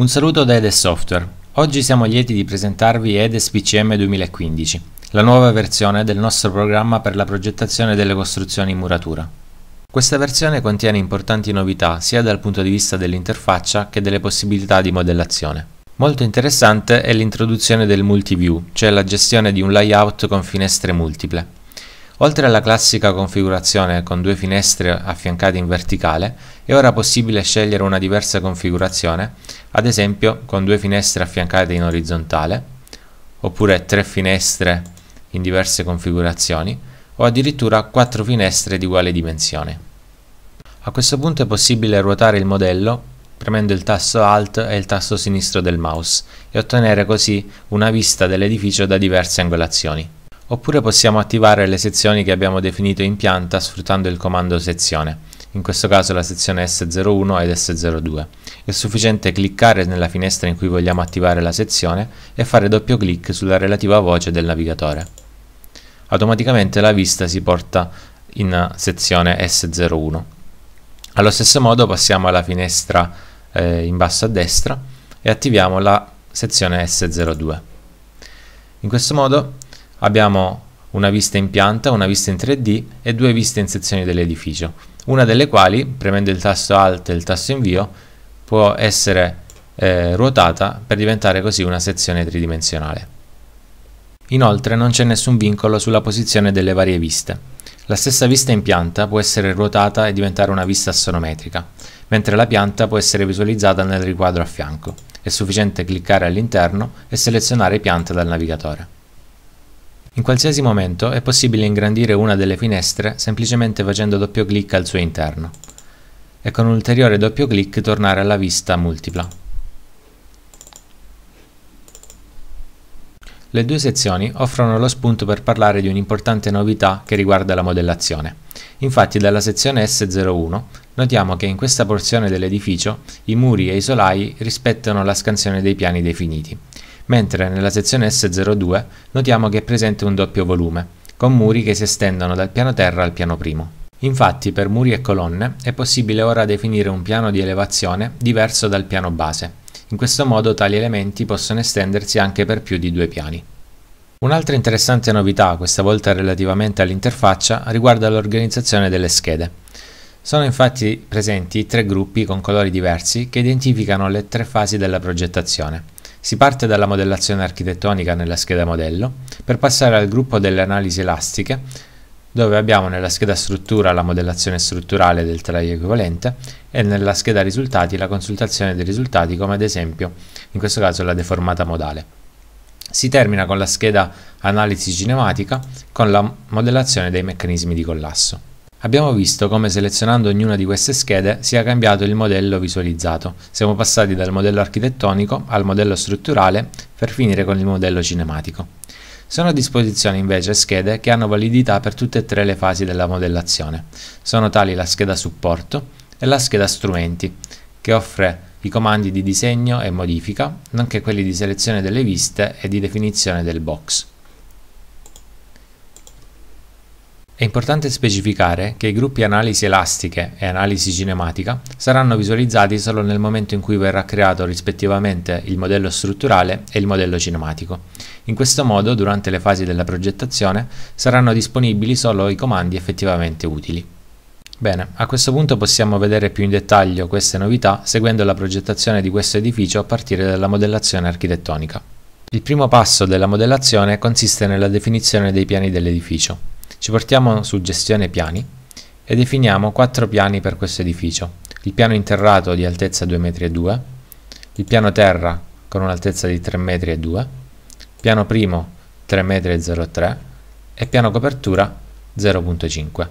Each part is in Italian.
Un saluto da Edes Software. Oggi siamo lieti di presentarvi Edes PCM 2015, la nuova versione del nostro programma per la progettazione delle costruzioni in muratura. Questa versione contiene importanti novità sia dal punto di vista dell'interfaccia che delle possibilità di modellazione. Molto interessante è l'introduzione del multi-view, cioè la gestione di un layout con finestre multiple. Oltre alla classica configurazione con due finestre affiancate in verticale, è ora possibile scegliere una diversa configurazione, ad esempio con due finestre affiancate in orizzontale, oppure tre finestre in diverse configurazioni, o addirittura quattro finestre di uguale dimensione. A questo punto è possibile ruotare il modello premendo il tasto Alt e il tasto sinistro del mouse e ottenere così una vista dell'edificio da diverse angolazioni. Oppure possiamo attivare le sezioni che abbiamo definito in pianta sfruttando il comando sezione, in questo caso la sezione S01 ed S02. È sufficiente cliccare nella finestra in cui vogliamo attivare la sezione e fare doppio clic sulla relativa voce del navigatore. Automaticamente la vista si porta in sezione S01. Allo stesso modo passiamo alla finestra eh, in basso a destra e attiviamo la sezione S02. In questo modo abbiamo una vista in pianta, una vista in 3D e due viste in sezioni dell'edificio, una delle quali, premendo il tasto Alt e il tasto Invio, può essere eh, ruotata per diventare così una sezione tridimensionale. Inoltre non c'è nessun vincolo sulla posizione delle varie viste. La stessa vista in pianta può essere ruotata e diventare una vista assonometrica, mentre la pianta può essere visualizzata nel riquadro a fianco. È sufficiente cliccare all'interno e selezionare pianta dal navigatore. In qualsiasi momento è possibile ingrandire una delle finestre semplicemente facendo doppio clic al suo interno e con un ulteriore doppio clic tornare alla vista multipla. Le due sezioni offrono lo spunto per parlare di un'importante novità che riguarda la modellazione. Infatti dalla sezione S01 notiamo che in questa porzione dell'edificio i muri e i solai rispettano la scansione dei piani definiti mentre nella sezione S02 notiamo che è presente un doppio volume, con muri che si estendono dal piano terra al piano primo. Infatti per muri e colonne è possibile ora definire un piano di elevazione diverso dal piano base. In questo modo tali elementi possono estendersi anche per più di due piani. Un'altra interessante novità, questa volta relativamente all'interfaccia, riguarda l'organizzazione delle schede. Sono infatti presenti tre gruppi con colori diversi che identificano le tre fasi della progettazione. Si parte dalla modellazione architettonica nella scheda modello per passare al gruppo delle analisi elastiche dove abbiamo nella scheda struttura la modellazione strutturale del telaio equivalente e nella scheda risultati la consultazione dei risultati come ad esempio in questo caso la deformata modale. Si termina con la scheda analisi cinematica con la modellazione dei meccanismi di collasso. Abbiamo visto come selezionando ognuna di queste schede sia cambiato il modello visualizzato. Siamo passati dal modello architettonico al modello strutturale per finire con il modello cinematico. Sono a disposizione invece schede che hanno validità per tutte e tre le fasi della modellazione. Sono tali la scheda supporto e la scheda strumenti, che offre i comandi di disegno e modifica, nonché quelli di selezione delle viste e di definizione del box. È importante specificare che i gruppi analisi elastiche e analisi cinematica saranno visualizzati solo nel momento in cui verrà creato rispettivamente il modello strutturale e il modello cinematico. In questo modo, durante le fasi della progettazione, saranno disponibili solo i comandi effettivamente utili. Bene, a questo punto possiamo vedere più in dettaglio queste novità seguendo la progettazione di questo edificio a partire dalla modellazione architettonica. Il primo passo della modellazione consiste nella definizione dei piani dell'edificio. Ci portiamo su gestione piani e definiamo quattro piani per questo edificio. Il piano interrato di altezza 2,2 m, il piano terra con un'altezza di 3,2 m, piano primo 3,03 m e piano copertura 0.5.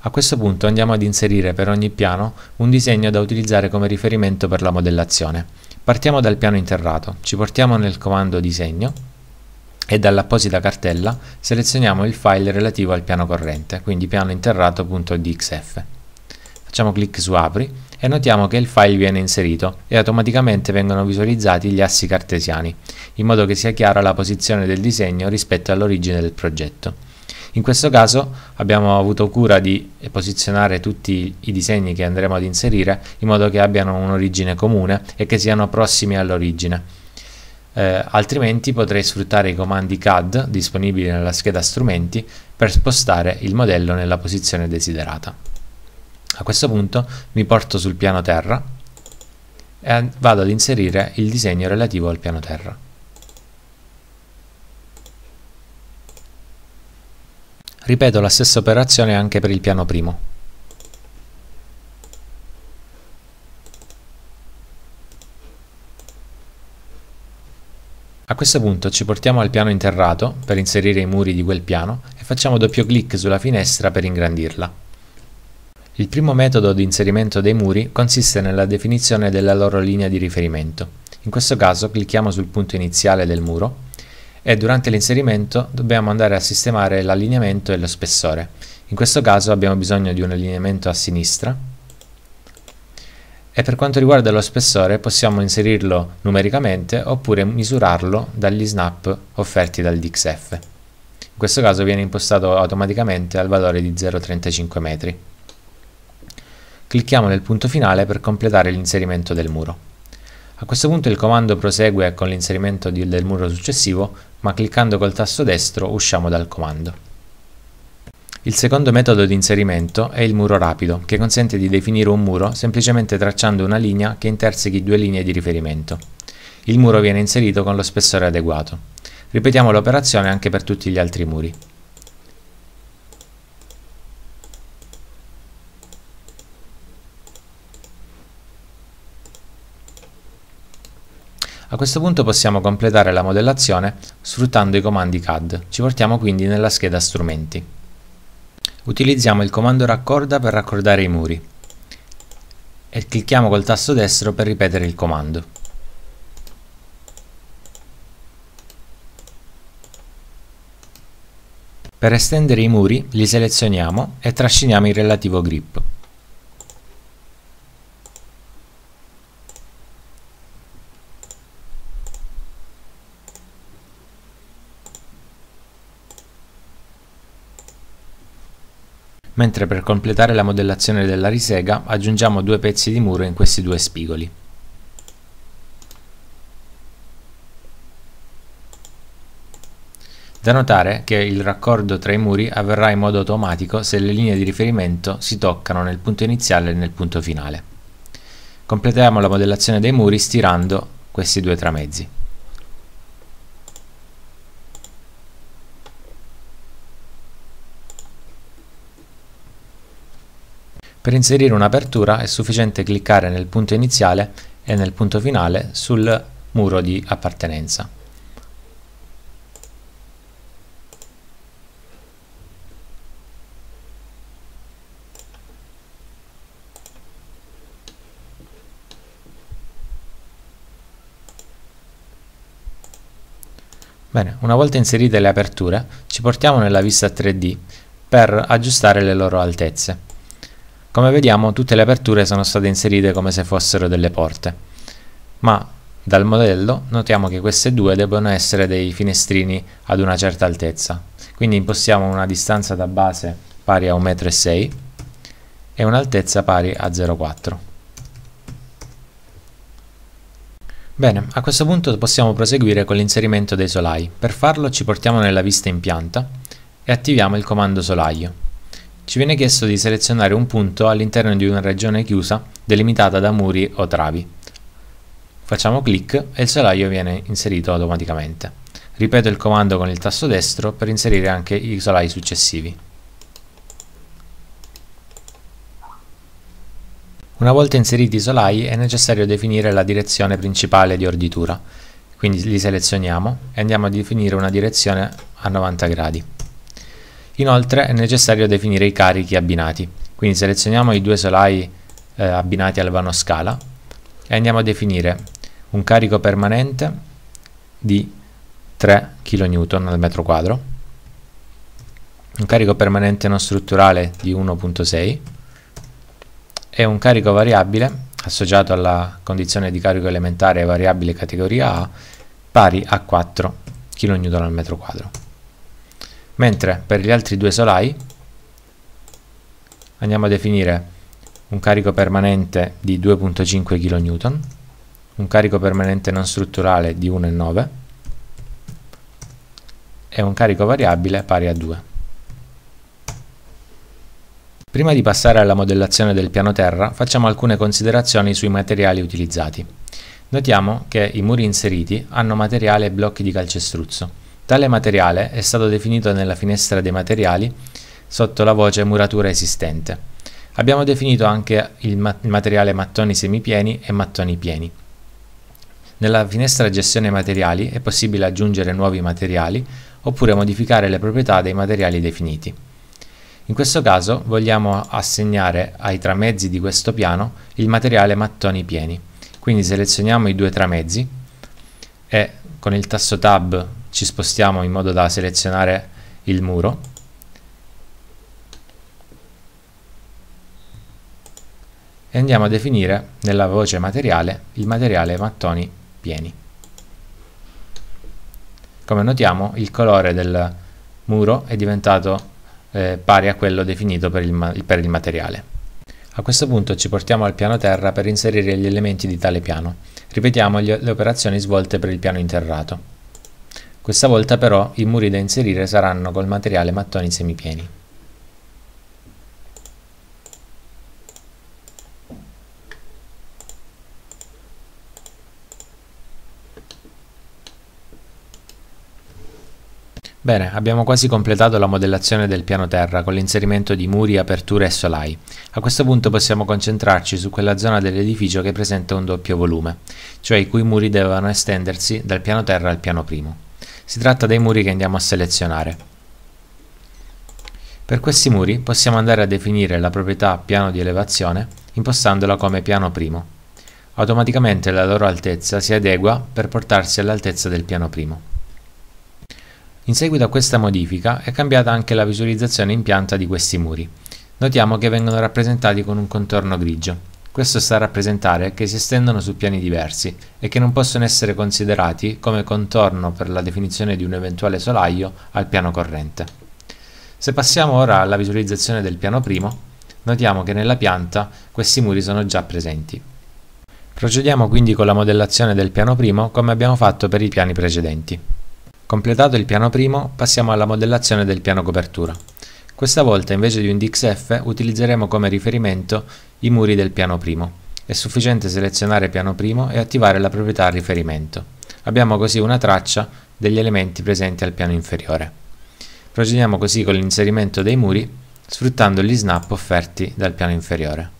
A questo punto andiamo ad inserire per ogni piano un disegno da utilizzare come riferimento per la modellazione. Partiamo dal piano interrato, ci portiamo nel comando disegno e dall'apposita cartella selezioniamo il file relativo al piano corrente, quindi piano interrato.dxf. Facciamo clic su apri e notiamo che il file viene inserito e automaticamente vengono visualizzati gli assi cartesiani, in modo che sia chiara la posizione del disegno rispetto all'origine del progetto. In questo caso abbiamo avuto cura di posizionare tutti i disegni che andremo ad inserire in modo che abbiano un'origine comune e che siano prossimi all'origine eh, altrimenti potrei sfruttare i comandi CAD disponibili nella scheda strumenti per spostare il modello nella posizione desiderata. A questo punto mi porto sul piano terra e vado ad inserire il disegno relativo al piano terra. Ripeto la stessa operazione anche per il piano primo. A questo punto ci portiamo al piano interrato per inserire i muri di quel piano e facciamo doppio clic sulla finestra per ingrandirla. Il primo metodo di inserimento dei muri consiste nella definizione della loro linea di riferimento. In questo caso clicchiamo sul punto iniziale del muro e durante l'inserimento dobbiamo andare a sistemare l'allineamento e lo spessore. In questo caso abbiamo bisogno di un allineamento a sinistra e per quanto riguarda lo spessore possiamo inserirlo numericamente oppure misurarlo dagli snap offerti dal DXF. In questo caso viene impostato automaticamente al valore di 0,35 metri. Clicchiamo nel punto finale per completare l'inserimento del muro. A questo punto il comando prosegue con l'inserimento del muro successivo, ma cliccando col tasto destro usciamo dal comando. Il secondo metodo di inserimento è il muro rapido, che consente di definire un muro semplicemente tracciando una linea che intersechi due linee di riferimento. Il muro viene inserito con lo spessore adeguato. Ripetiamo l'operazione anche per tutti gli altri muri. A questo punto possiamo completare la modellazione sfruttando i comandi CAD. Ci portiamo quindi nella scheda strumenti. Utilizziamo il comando raccorda per raccordare i muri e clicchiamo col tasto destro per ripetere il comando. Per estendere i muri li selezioniamo e trasciniamo il relativo grip. mentre per completare la modellazione della risega aggiungiamo due pezzi di muro in questi due spigoli. Da notare che il raccordo tra i muri avverrà in modo automatico se le linee di riferimento si toccano nel punto iniziale e nel punto finale. Completiamo la modellazione dei muri stirando questi due tramezzi. Per inserire un'apertura è sufficiente cliccare nel punto iniziale e nel punto finale sul muro di appartenenza. Bene, una volta inserite le aperture ci portiamo nella vista 3D per aggiustare le loro altezze. Come vediamo tutte le aperture sono state inserite come se fossero delle porte, ma dal modello notiamo che queste due debbono essere dei finestrini ad una certa altezza, quindi impostiamo una distanza da base pari a 1,6 m e un'altezza pari a 0,4 Bene, a questo punto possiamo proseguire con l'inserimento dei solai. Per farlo ci portiamo nella vista in pianta e attiviamo il comando solaio. Ci viene chiesto di selezionare un punto all'interno di una regione chiusa delimitata da muri o travi. Facciamo clic e il solaio viene inserito automaticamente. Ripeto il comando con il tasto destro per inserire anche i solai successivi. Una volta inseriti i solai è necessario definire la direzione principale di orditura, quindi li selezioniamo e andiamo a definire una direzione a 90 gradi. Inoltre è necessario definire i carichi abbinati, quindi selezioniamo i due solai eh, abbinati al vano scala e andiamo a definire un carico permanente di 3 kN al metro quadro, un carico permanente non strutturale di 1.6 e un carico variabile associato alla condizione di carico elementare variabile categoria A pari a 4 kN al metro quadro mentre per gli altri due solai andiamo a definire un carico permanente di 2.5 kN un carico permanente non strutturale di 1,9 e un carico variabile pari a 2 Prima di passare alla modellazione del piano terra facciamo alcune considerazioni sui materiali utilizzati Notiamo che i muri inseriti hanno materiale e blocchi di calcestruzzo Tale materiale è stato definito nella finestra dei materiali sotto la voce muratura esistente. Abbiamo definito anche il, materiale mattoni semipieni e mattoni pieni. Nella finestra gestione materiali è possibile aggiungere nuovi materiali oppure modificare le proprietà dei materiali definiti. In questo caso vogliamo assegnare ai tramezzi di questo piano il materiale mattoni pieni. Quindi selezioniamo i due tramezzi e con il tasto Tab ci spostiamo in modo da selezionare il muro e andiamo a definire nella voce materiale il materiale mattoni pieni come notiamo il colore del muro è diventato eh, pari a quello definito per il, per il materiale a questo punto ci portiamo al piano terra per inserire gli elementi di tale piano ripetiamo le operazioni svolte per il piano interrato questa volta però i muri da inserire saranno col materiale mattoni semipieni. Bene, abbiamo quasi completato la modellazione del piano terra con l'inserimento di muri, aperture e solai. A questo punto possiamo concentrarci su quella zona dell'edificio che presenta un doppio volume, cioè i cui muri devono estendersi dal piano terra al piano primo. Si tratta dei muri che andiamo a selezionare. Per questi muri possiamo andare a definire la proprietà piano di elevazione impostandola come piano primo. Automaticamente la loro altezza si adegua per portarsi all'altezza del piano primo. In seguito a questa modifica è cambiata anche la visualizzazione in pianta di questi muri. Notiamo che vengono rappresentati con un contorno grigio. Questo sta a rappresentare che si estendono su piani diversi e che non possono essere considerati come contorno per la definizione di un eventuale solaio al piano corrente. Se passiamo ora alla visualizzazione del piano primo, notiamo che nella pianta questi muri sono già presenti. Procediamo quindi con la modellazione del piano primo come abbiamo fatto per i piani precedenti. Completato il piano primo, passiamo alla modellazione del piano copertura. Questa volta invece di un DXF utilizzeremo come riferimento i muri del piano primo. È sufficiente selezionare piano primo e attivare la proprietà riferimento. Abbiamo così una traccia degli elementi presenti al piano inferiore. Procediamo così con l'inserimento dei muri sfruttando gli snap offerti dal piano inferiore.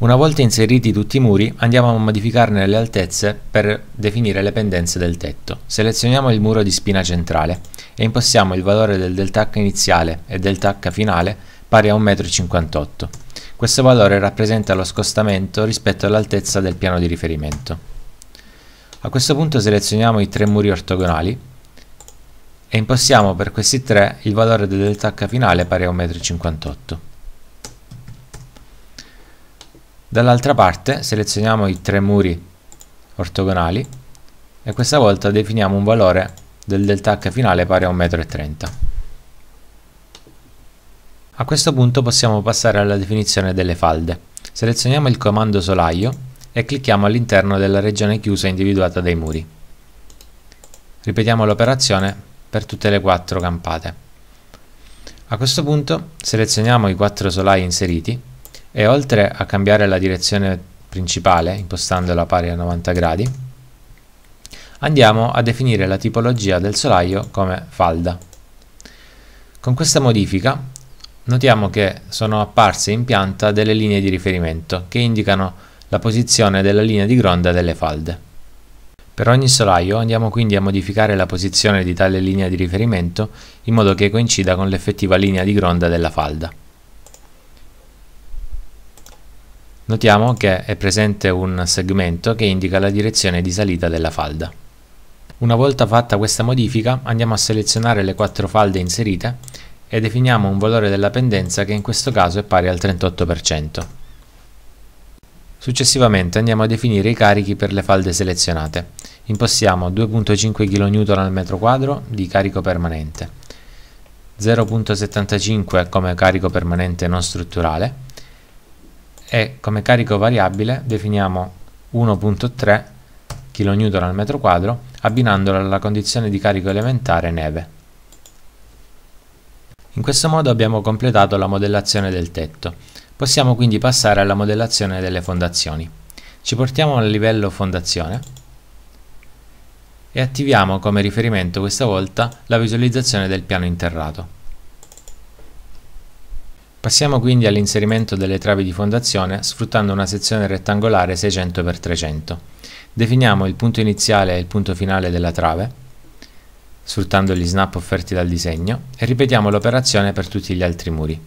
Una volta inseriti tutti i muri andiamo a modificarne le altezze per definire le pendenze del tetto. Selezioniamo il muro di spina centrale e impostiamo il valore del delta H iniziale e delta H finale pari a 1,58 m. Questo valore rappresenta lo scostamento rispetto all'altezza del piano di riferimento. A questo punto selezioniamo i tre muri ortogonali e impostiamo per questi tre il valore del delta H finale pari a 1,58 m. Dall'altra parte selezioniamo i tre muri ortogonali e questa volta definiamo un valore del delta h finale pari a 1,30 m. A questo punto possiamo passare alla definizione delle falde. Selezioniamo il comando solaio e clicchiamo all'interno della regione chiusa individuata dai muri. Ripetiamo l'operazione per tutte le quattro campate. A questo punto selezioniamo i quattro solai inseriti e oltre a cambiare la direzione principale impostandola pari a 90 gradi andiamo a definire la tipologia del solaio come falda. Con questa modifica notiamo che sono apparse in pianta delle linee di riferimento che indicano la posizione della linea di gronda delle falde. Per ogni solaio andiamo quindi a modificare la posizione di tale linea di riferimento in modo che coincida con l'effettiva linea di gronda della falda. Notiamo che è presente un segmento che indica la direzione di salita della falda. Una volta fatta questa modifica andiamo a selezionare le quattro falde inserite e definiamo un valore della pendenza che in questo caso è pari al 38%. Successivamente andiamo a definire i carichi per le falde selezionate. Impostiamo 2.5 kN al metro quadro di carico permanente, 0.75 come carico permanente non strutturale e come carico variabile definiamo 1.3 kN al metro quadro abbinandolo alla condizione di carico elementare neve. In questo modo abbiamo completato la modellazione del tetto. Possiamo quindi passare alla modellazione delle fondazioni. Ci portiamo al livello fondazione e attiviamo come riferimento questa volta la visualizzazione del piano interrato. Passiamo quindi all'inserimento delle travi di fondazione sfruttando una sezione rettangolare 600x300. Definiamo il punto iniziale e il punto finale della trave sfruttando gli snap offerti dal disegno e ripetiamo l'operazione per tutti gli altri muri.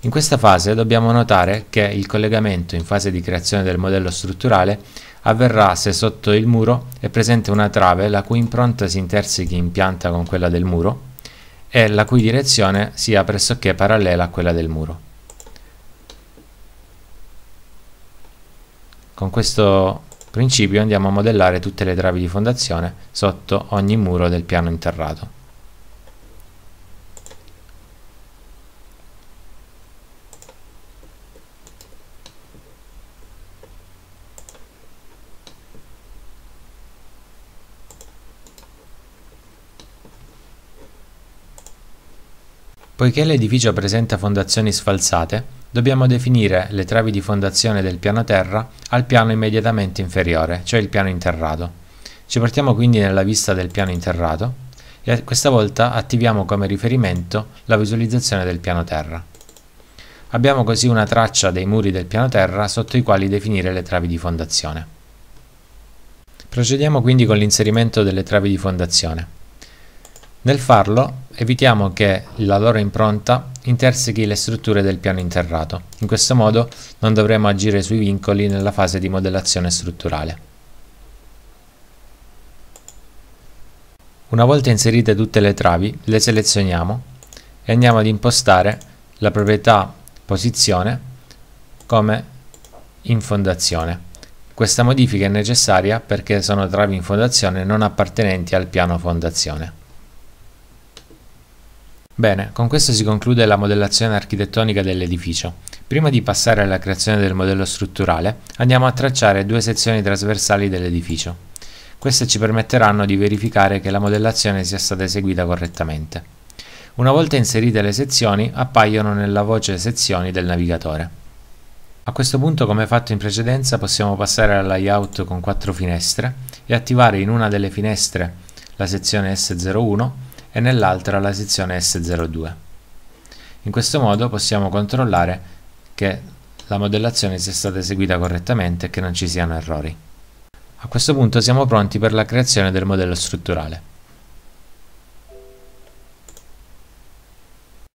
In questa fase dobbiamo notare che il collegamento in fase di creazione del modello strutturale avverrà se sotto il muro è presente una trave la cui impronta si intersechi in pianta con quella del muro e la cui direzione sia pressoché parallela a quella del muro. Con questo principio andiamo a modellare tutte le travi di fondazione sotto ogni muro del piano interrato. Poiché l'edificio presenta fondazioni sfalsate, dobbiamo definire le travi di fondazione del piano terra al piano immediatamente inferiore, cioè il piano interrato. Ci portiamo quindi nella vista del piano interrato e questa volta attiviamo come riferimento la visualizzazione del piano terra. Abbiamo così una traccia dei muri del piano terra sotto i quali definire le travi di fondazione. Procediamo quindi con l'inserimento delle travi di fondazione. Nel farlo evitiamo che la loro impronta intersechi le strutture del piano interrato. In questo modo non dovremo agire sui vincoli nella fase di modellazione strutturale. Una volta inserite tutte le travi, le selezioniamo e andiamo ad impostare la proprietà posizione come in fondazione. Questa modifica è necessaria perché sono travi in fondazione non appartenenti al piano fondazione. Bene, con questo si conclude la modellazione architettonica dell'edificio. Prima di passare alla creazione del modello strutturale, andiamo a tracciare due sezioni trasversali dell'edificio. Queste ci permetteranno di verificare che la modellazione sia stata eseguita correttamente. Una volta inserite le sezioni, appaiono nella voce sezioni del navigatore. A questo punto, come fatto in precedenza, possiamo passare al layout con quattro finestre e attivare in una delle finestre la sezione S01 e nell'altra la sezione S02. In questo modo possiamo controllare che la modellazione sia stata eseguita correttamente e che non ci siano errori. A questo punto siamo pronti per la creazione del modello strutturale.